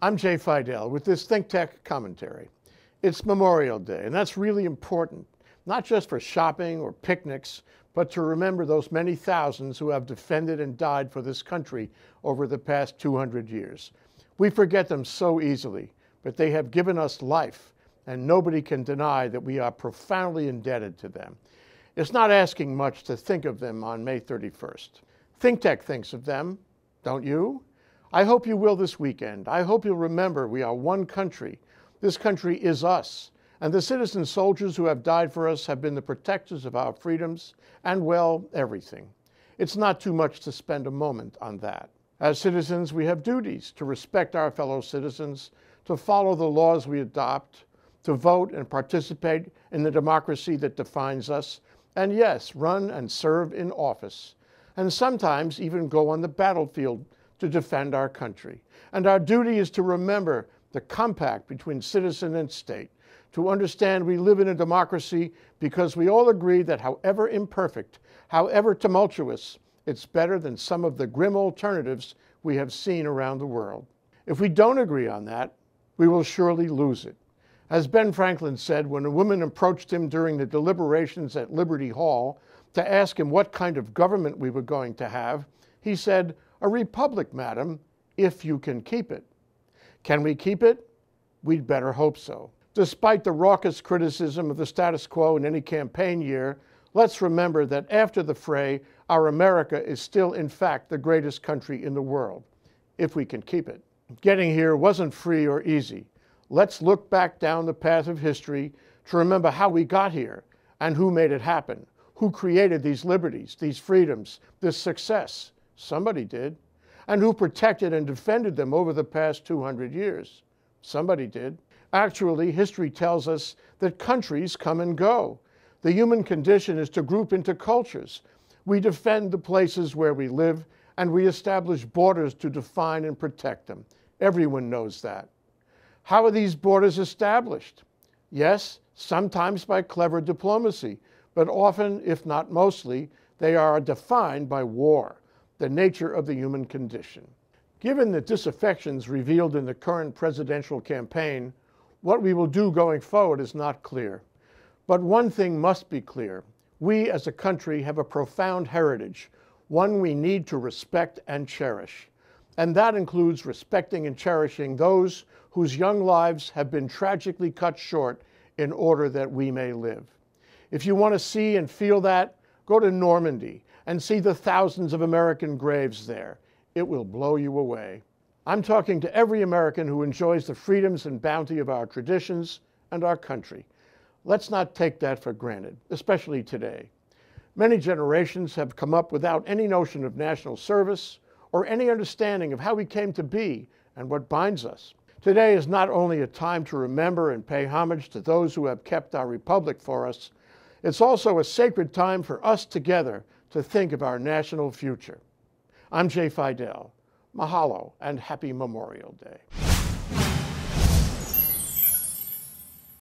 I'm Jay Fidel with this Think Tech commentary. It's Memorial Day, and that's really important, not just for shopping or picnics, but to remember those many thousands who have defended and died for this country over the past 200 years. We forget them so easily, but they have given us life, and nobody can deny that we are profoundly indebted to them. It's not asking much to think of them on May 31st. Think Tech thinks of them, don't you? I hope you will this weekend. I hope you'll remember we are one country. This country is us, and the citizen soldiers who have died for us have been the protectors of our freedoms and, well, everything. It's not too much to spend a moment on that. As citizens, we have duties to respect our fellow citizens, to follow the laws we adopt, to vote and participate in the democracy that defines us, and yes, run and serve in office, and sometimes even go on the battlefield to defend our country. And our duty is to remember the compact between citizen and state, to understand we live in a democracy because we all agree that however imperfect, however tumultuous, it's better than some of the grim alternatives we have seen around the world. If we don't agree on that, we will surely lose it. As Ben Franklin said when a woman approached him during the deliberations at Liberty Hall to ask him what kind of government we were going to have, he said, a republic, madam, if you can keep it. Can we keep it? We'd better hope so. Despite the raucous criticism of the status quo in any campaign year, let's remember that after the fray, our America is still, in fact, the greatest country in the world, if we can keep it. Getting here wasn't free or easy. Let's look back down the path of history to remember how we got here and who made it happen, who created these liberties, these freedoms, this success. Somebody did. And who protected and defended them over the past 200 years? Somebody did. Actually, history tells us that countries come and go. The human condition is to group into cultures. We defend the places where we live and we establish borders to define and protect them. Everyone knows that. How are these borders established? Yes, sometimes by clever diplomacy, but often, if not mostly, they are defined by war the nature of the human condition. Given the disaffections revealed in the current presidential campaign, what we will do going forward is not clear. But one thing must be clear. We as a country have a profound heritage, one we need to respect and cherish. And that includes respecting and cherishing those whose young lives have been tragically cut short in order that we may live. If you want to see and feel that, go to Normandy, and see the thousands of American graves there. It will blow you away. I'm talking to every American who enjoys the freedoms and bounty of our traditions and our country. Let's not take that for granted, especially today. Many generations have come up without any notion of national service or any understanding of how we came to be and what binds us. Today is not only a time to remember and pay homage to those who have kept our republic for us, it's also a sacred time for us together to think of our national future. I'm Jay Fidel. Mahalo and happy Memorial Day.